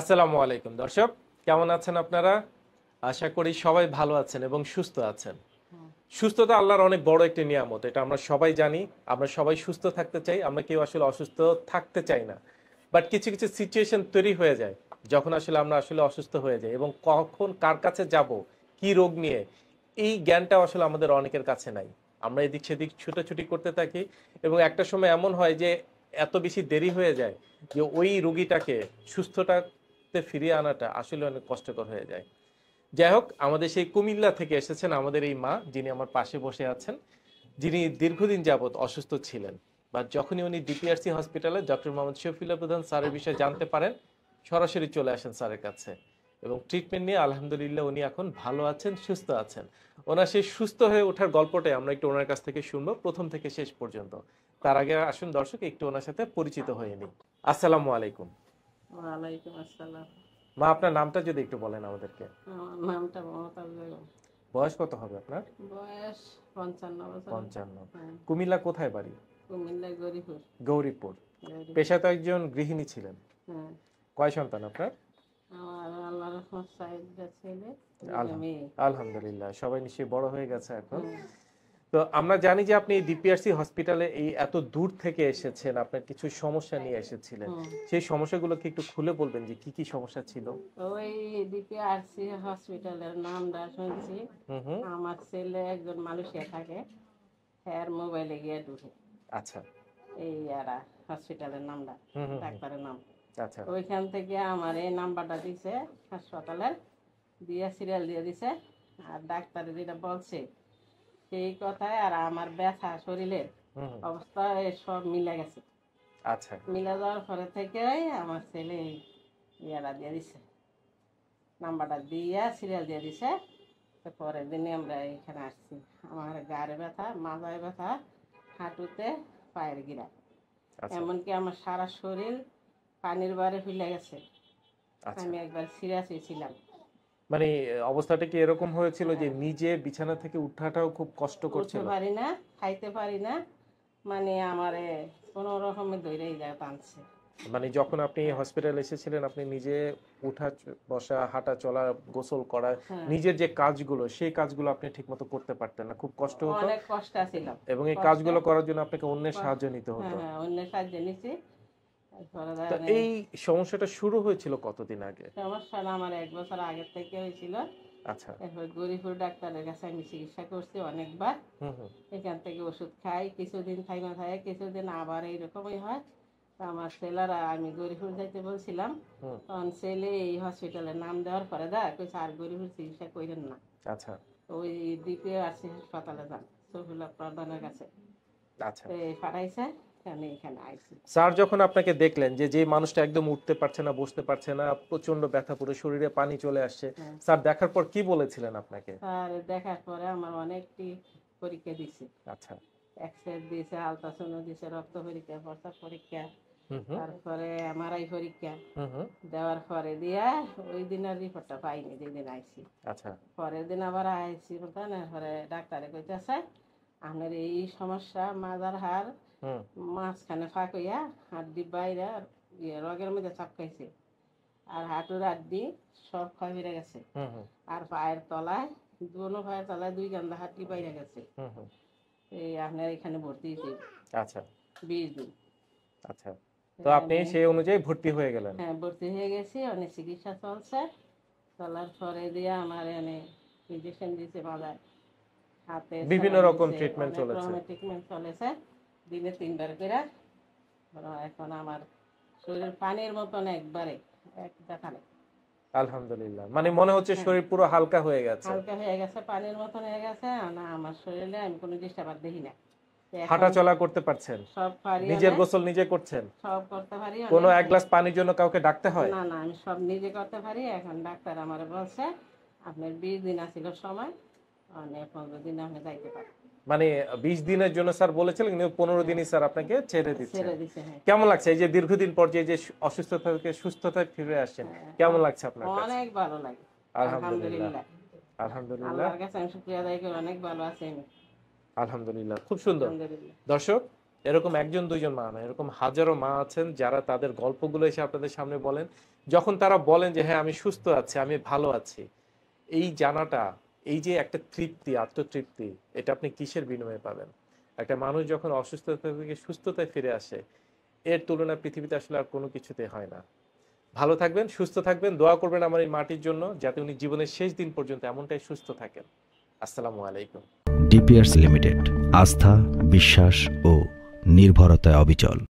আসসালামু আলাইকুম দর্শক কেমন আছেন আপনারা আশা করি সবাই ভালো আছেন এবং সুস্থ আছেন সুস্থতা আল্লাহর অনেক বড় একটি নিয়ামত এটা আমরা সবাই জানি আমরা সবাই সুস্থ থাকতে চাই আমরা কেউ আসলে অসুস্থ থাকতে চাই না বাট কিছু কিছু সিচুয়েশন তৈরি হয়ে যায় যখন আসলে আমরা আসলে অসুস্থ হয়ে যাই এবং কখন কার কাছে যাব কি রোগ নিয়ে এই জ্ঞানটা আসলে আমাদের অনেকের কাছে নাই আমরা এদিক সেদিক ছুটোছুটি করতে থাকি এবং একটা সময় এমন হয় যে এত বেশি দেরি হয়ে যায় যে ওই রুগীটাকে সুস্থটা তে ফিরিয়ে আনাটা আসলে অনেক কষ্টকর হয়ে যায় যাই হোক আমাদের সেই কুমিল্লা থেকে এসেছেন আমাদের এই মা যিনি আমার পাশে বসে আছেন যিনি দীর্ঘদিন যাবৎ অসুস্থ ছিলেন বা যখনই উনি ডিপিআরসি হসপিটালে ডক্টর মোহাম্মদ শফিল্লা প্রধান স্যারের বিষয়ে জানতে পারেন সরাসরি চলে আসেন স্যারের কাছে এবং ট্রিটমেন্ট নিয়ে আলহামদুলিল্লাহ উনি এখন ভালো আছেন সুস্থ আছেন ওনার সেই সুস্থ হয়ে ওঠার গল্পটাই আমরা একটু ওনার কাছ থেকে শুনবো প্রথম থেকে শেষ পর্যন্ত তার আগে আসুন দর্শক একটু ওনার সাথে পরিচিত হয়ে নিই আসসালামু আলাইকুম ওয়ালাইকুম আসসালাম মা আপনার নামটা যদি একটু বলেন আমাদেরকে আমার নামটা মমতাজ বেগম বয়স কত হবে আপনার বয়স পঞ্চান্ন বছর পঞ্চান্ন হ্যাঁ। কুমিল্লা কোথায় বাড়ি কুমিল্লা গৌরীপুর গৌরীপুর পেশা তো একজন গৃহিণী ছিলেন হ্যাঁ। কয় সন্তান আপনার আলহামদুলিল্লাহ সবাই নিশ্চয়ই বড় হয়ে গেছে এখন হ্যাঁ। তো আমরা জানি যে আপনি ডিপিআরসি হসপিটালে এই এত দূর থেকে এসেছেন আপনার কিছু সমস্যা নিয়ে এসেছিলেন সেই সমস্যাগুলোকে একটু খুলে বলবেন যে কি কি সমস্যা ছিল ওই ডিপিআরসি হসপিটালের নামটা শুনছি আমার ছেলে একজন মালয়েশিয়া থাকে হ্যার মোবাইলে গিয়ে ঢুকে আচ্ছা এই আর হসপিটালের নামটা ডাক্তারের নাম আচ্ছা ওইখান থেকে আমার এই নাম্বারটা দিছে হাসপাতালের দিয়ে সিরিয়াল দিয়ে দিছে আর ডাক্তার যেটা বলছে সেই কথায় আর আমার ব্যথা শরীরের অবস্থা সব মিলে গেছে আচ্ছা মিলে যাওয়ার পরে থেকে আমার ছেলে ইয়ারা দিয়ে দিছে নাম্বারটা দিয়ে সিরিয়াল দিয়ে দিছে পরের দিনে আমরা এখানে আসছি আমার গাড়ে ব্যথা মাথায় ব্যথা হাঁটুতে পায়ের গিরা আচ্ছা। এমনকি আমার সারা শরীর পানির বারে ফুলে গেছে আচ্ছা। আমি একবার সিরিয়াস হয়েছিলাম মানে অবস্থাটা কি এরকম হয়েছিল যে নিজে বিছানা থেকে উঠাটাও খুব কষ্ট করছে পারি না খাইতে পারি না মানে আমারে কোনো রকমে ধরেই যায় টানছে মানে যখন আপনি হসপিটাল এসেছিলেন আপনি নিজে উঠা বসা হাঁটা চলা গোসল করা হ্যাঁ। নিজের যে কাজগুলো সেই কাজগুলো আপনি ঠিকমতো করতে পারতেন না খুব কষ্ট হতো অনেক কষ্ট ছিল এবং এই কাজগুলো করার জন্য আপনাকে অন্যের সাহায্য নিতে হতো হ্যাঁ, হ্যাঁ অন্যের সাহায্য নিছি এই সমস্যাটা শুরু হয়েছিল কতদিন আগে সমস্যাটা আমার এক বছর আগের থেকে হয়েছিল আচ্ছা। ডাক্তারের কাছে আমি চিকিৎসা করছি অনেকবার এখান থেকে ওষুধ খাই কিছুদিন কিছুদিন আবার এইরকমই হয় আমার আমি যাইতে বলছিলাম তখন ছেলে এই হসপিটালে নাম দেওয়ার পরে দা কইছে আর গরিপুর চিকিৎসা করেন না আচ্ছা ওই দ্বিতীয় আর হাসপাতালে যান সফিউল্লাহ প্রধানের কাছে পাঠাইছে আচ্ছা। আমি এখানে আইসি স্যার যখন আপনাকে দেখলেন যে যে মানুষটা একদম উঠতে পারছে না বসতে পারছে না প্রচন্ড ব্যথা পুরো শরীরে পানি চলে আসছে হ্যাঁ। স্যার দেখার পর কি বলেছিলেন আপনাকে স্যার দেখার পরে আমার অনেকটি পরীক্ষা দিছে আচ্ছা এক্সরে দিছে আলট্রাসাউন্ড দিয়েছে রক্ত পরীক্ষা প্রস্রাব পরীক্ষা তারপরে এমআরআই পরীক্ষা দেওয়ার পরে দিয়া ওই দিন আর রিপোর্টটা পাইনি যেদিন আইসি আচ্ছা পরের দিন আবার আইসি বলতে পরে ডাক্তারে কইতেছে আপনার এই সমস্যা মাজার হাড় মাঝখানে ফাঁক হইয়া দিয়ে বাইরে ইয়ে রগের মধ্যে খাইছে আর হাঁটুর দিয়ে সব ক্ষয় বেড়ে গেছে আর পায়ের তলায় দুনো পায়ের তলায় দুই গান্ধা হাত দিয়ে বাইরে গেছে এই আপনার এখানে ভর্তি হয়েছে আচ্ছা বিশ দিন আচ্ছা তো আপনি সেই অনুযায়ী ভর্তি হয়ে গেলেন হ্যাঁ ভর্তি হয়ে গেছি অনেক চিকিৎসা চলছে চলার পরে দিয়ে আমার এনে ইঞ্জেকশন দিয়েছে বাজার হাতে বিভিন্ন রকম ট্রিটমেন্ট চলেছে ট্রিটমেন্ট চলেছে দিনে তিনবার করে এখন আমার শরীর পানির মতন একবারে এক দেখানে আলহামদুলিল্লাহ মানে মনে হচ্ছে হ্যাঁ। শরীর পুরো হালকা হয়ে গেছে হালকা হয়ে গেছে পানির মতন হয়ে গেছে না আমার শরীরে আমি কোনো ডিস্টার্ব দেখি না হাঁটা চলা করতে পারছেন সব পারি নিজের গোসল নিজে করছেন সব করতে পারি কোনো এক গ্লাস পানির জন্য কাউকে ডাকতে হয় না না আমি সব নিজে করতে পারি এখন ডাক্তার আমার বলছে আপনার 20 দিন আছিল সময় মানে, মানে বিশ দিনের জন্য স্যার বলেছিলেন কিন্তু পনেরো দিনই স্যার আপনাকে ছেড়ে দিচ্ছে হ্যাঁ। কেমন লাগছে এই যে দীর্ঘদিন পর যে অসুস্থতা থেকে সুস্থতায় ফিরে আসছেন হ্যাঁ। কেমন লাগছে আপনার অনেক ভালো লাগে আলহামদুলিল্লাহ আলহামদুলিল্লাহ অনেক ভালো আছি আলহামদুলিল্লাহ খুব সুন্দর দর্শক এরকম একজন দুজন মা না এরকম হাজারো মা আছেন যারা তাদের গল্পগুলো এসে আপনাদের সামনে বলেন যখন তারা বলেন যে হ্যাঁ আমি সুস্থ আছি আমি ভালো আছি এই জানাটা এই যে একটা তৃপ্তি আত্মতৃপ্তি এটা আপনি কিসের বিনিময়ে পাবেন একটা মানুষ যখন অসুস্থতা থেকে সুস্থতায় ফিরে আসে এর তুলনা পৃথিবীতে আসলে আর কোনো কিছুতে হয় না ভালো থাকবেন সুস্থ থাকবেন দোয়া করবেন আমার এই মাটির জন্য যাতে উনি জীবনের শেষ দিন পর্যন্ত এমনটাই সুস্থ থাকেন আসসালামু আলাইকুম ডিপিআরস লিমিটেড আস্থা বিশ্বাস ও নির্ভরতায় অবিচল